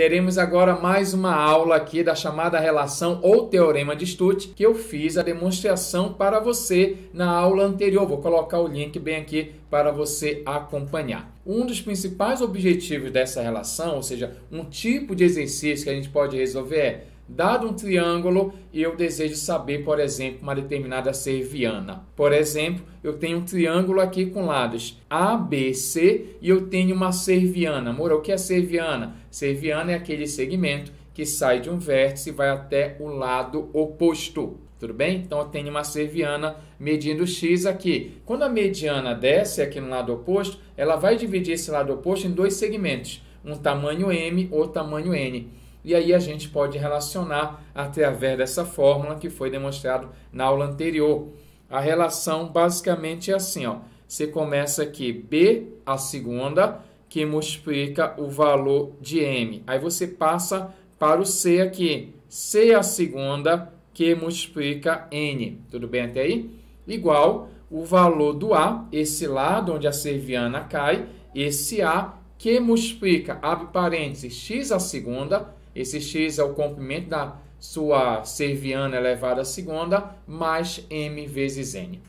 Teremos agora mais uma aula aqui da chamada relação ou teorema de Stutz, que eu fiz a demonstração para você na aula anterior. Vou colocar o link bem aqui para você acompanhar. Um dos principais objetivos dessa relação, ou seja, um tipo de exercício que a gente pode resolver é Dado um triângulo, eu desejo saber, por exemplo, uma determinada serviana. Por exemplo, eu tenho um triângulo aqui com lados A, B, C e eu tenho uma serviana. Amor, o que é serviana? Serviana é aquele segmento que sai de um vértice e vai até o lado oposto. Tudo bem? Então eu tenho uma serviana medindo x aqui. Quando a mediana desce aqui no lado oposto, ela vai dividir esse lado oposto em dois segmentos, um tamanho m ou tamanho n. E aí a gente pode relacionar através dessa fórmula que foi demonstrado na aula anterior. A relação basicamente é assim, ó. Você começa aqui B, a segunda, que multiplica o valor de M. Aí você passa para o C aqui. C a segunda, que multiplica N. Tudo bem até aí? Igual o valor do A, esse lado onde a serviana cai, esse A que multiplica, abre parênteses, x a segunda, esse x é o comprimento da sua serviana elevada à segunda mais m vezes n.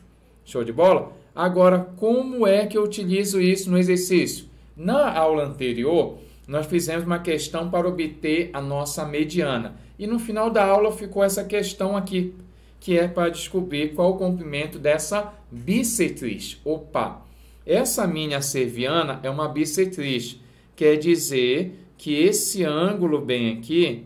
Show de bola? Agora, como é que eu utilizo isso no exercício? Na aula anterior, nós fizemos uma questão para obter a nossa mediana. E no final da aula ficou essa questão aqui, que é para descobrir qual o comprimento dessa bissetriz. Opa! Essa minha serviana é uma bissetriz, quer dizer que esse ângulo bem aqui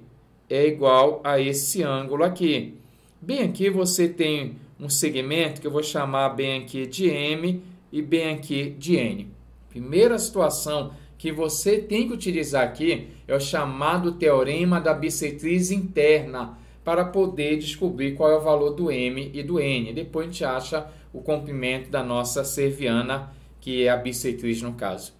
é igual a esse ângulo aqui. Bem aqui você tem um segmento que eu vou chamar bem aqui de M e bem aqui de N. Primeira situação que você tem que utilizar aqui é o chamado teorema da bissetriz interna para poder descobrir qual é o valor do M e do N. Depois a gente acha o comprimento da nossa serviana, que é a bissetriz no caso.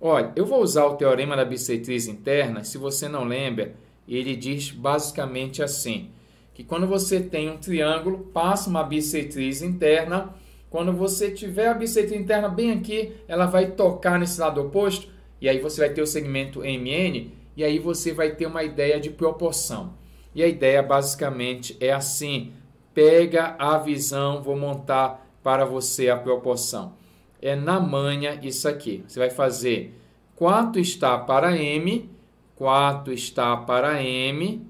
Olha, eu vou usar o teorema da bissetriz interna. Se você não lembra, ele diz basicamente assim: que quando você tem um triângulo, passa uma bissetriz interna. Quando você tiver a bissetriz interna bem aqui, ela vai tocar nesse lado oposto, e aí você vai ter o segmento MN, e aí você vai ter uma ideia de proporção. E a ideia basicamente é assim: pega a visão, vou montar para você a proporção é na manha isso aqui. Você vai fazer 4 está para M, 4 está para M,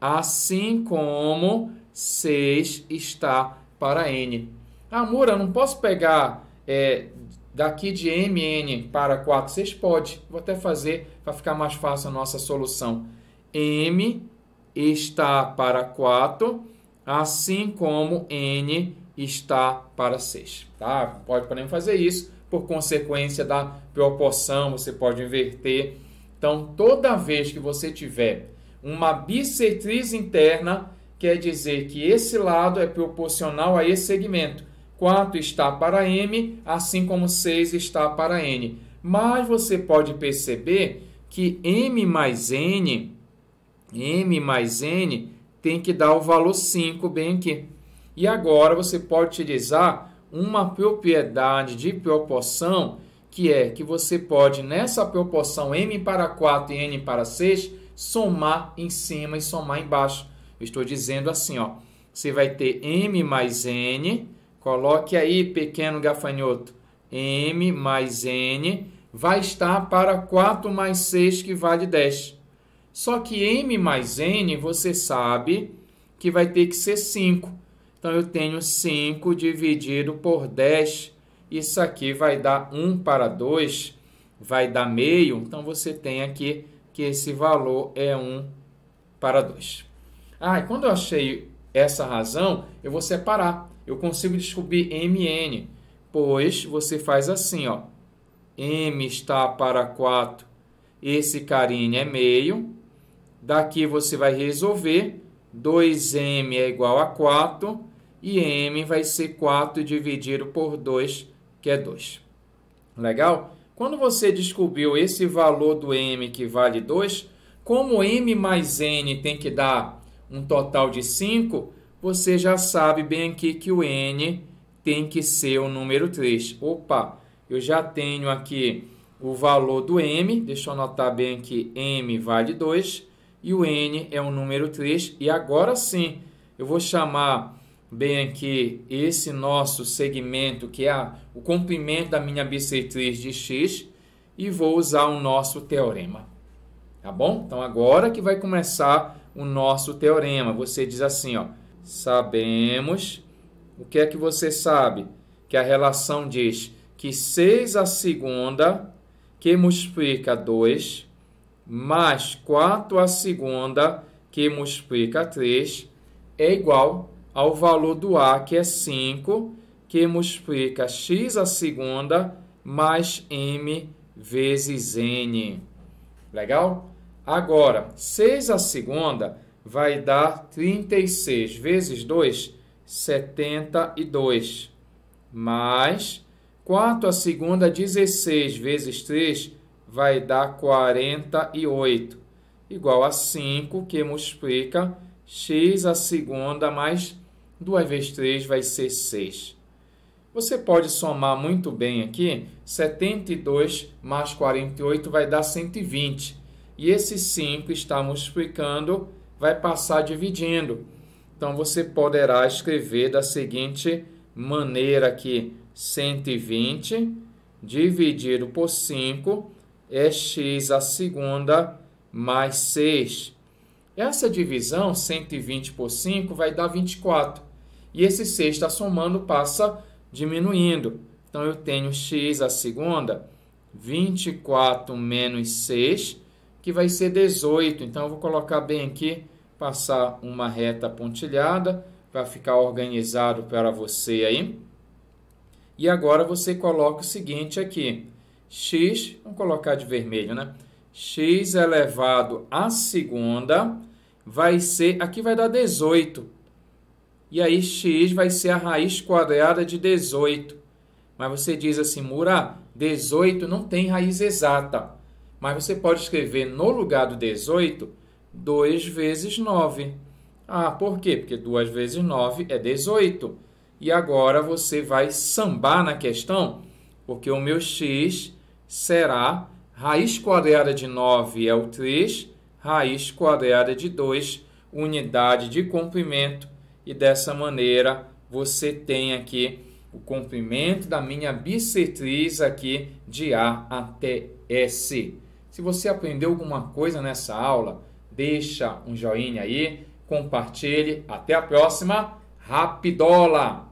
assim como 6 está para N. Ah, eu não posso pegar é, daqui de MN para 4, Vocês Pode. Vou até fazer para ficar mais fácil a nossa solução. M está para 4, assim como N está para 6. Tá? Pode, podemos fazer isso por consequência da proporção, você pode inverter. Então, toda vez que você tiver uma bissetriz interna, quer dizer que esse lado é proporcional a esse segmento. 4 está para M, assim como 6 está para N. Mas você pode perceber que M mais N, M mais N, tem que dar o valor 5 bem aqui. E agora você pode utilizar uma propriedade de proporção que é que você pode, nessa proporção m para 4 e n para 6, somar em cima e somar embaixo. Eu estou dizendo assim, ó, você vai ter m mais n, coloque aí, pequeno gafanhoto, m mais n vai estar para 4 mais 6, que vale 10. Só que m mais n, você sabe que vai ter que ser 5. Então, eu tenho 5 dividido por 10. Isso aqui vai dar 1 para 2, vai dar meio. Então, você tem aqui que esse valor é 1 para 2. Ah, e quando eu achei essa razão, eu vou separar. Eu consigo descobrir mn, pois você faz assim, ó. m está para 4, esse carinha é meio. Daqui você vai resolver 2m é igual a 4 e m vai ser 4 dividido por 2, que é 2. Legal? Quando você descobriu esse valor do m que vale 2, como m mais n tem que dar um total de 5, você já sabe bem aqui que o n tem que ser o número 3. Opa, eu já tenho aqui o valor do m, deixa eu anotar bem que m vale 2 e o n é o número 3. E agora sim, eu vou chamar bem aqui esse nosso segmento, que é o comprimento da minha bissetriz de x, e vou usar o nosso teorema. Tá bom? Então agora que vai começar o nosso teorema. Você diz assim, ó, sabemos, o que é que você sabe? Que a relação diz que 6 a segunda que multiplica 2 mais 4 à segunda, que multiplica 3, é igual ao valor do A, que é 5, que multiplica x à segunda mais m vezes n. Legal? Agora, 6 à segunda vai dar 36 vezes 2, 72. Mais 4 à segunda, 16 vezes 3, vai dar 48, igual a 5, que multiplica x a segunda mais 2 vezes 3 vai ser 6. Você pode somar muito bem aqui, 72 mais 48 vai dar 120. E esse 5 está multiplicando, vai passar dividindo. Então, você poderá escrever da seguinte maneira aqui, 120 dividido por 5 é x a segunda mais 6. Essa divisão, 120 por 5, vai dar 24. E esse 6 está somando, passa diminuindo. Então, eu tenho x a segunda, 24 menos 6, que vai ser 18. Então, eu vou colocar bem aqui, passar uma reta pontilhada, para ficar organizado para você aí. E agora, você coloca o seguinte aqui x, vamos colocar de vermelho, né? x elevado à segunda vai ser, aqui vai dar 18. E aí x vai ser a raiz quadrada de 18. Mas você diz assim, Mura, 18 não tem raiz exata. Mas você pode escrever no lugar do 18, 2 vezes 9. Ah, por quê? Porque 2 vezes 9 é 18. E agora você vai sambar na questão, porque o meu x será raiz quadrada de 9 é o 3, raiz quadrada de 2, unidade de comprimento, e dessa maneira você tem aqui o comprimento da minha bissetriz aqui de A até S. Se você aprendeu alguma coisa nessa aula, deixa um joinha aí, compartilhe. Até a próxima. Rapidola!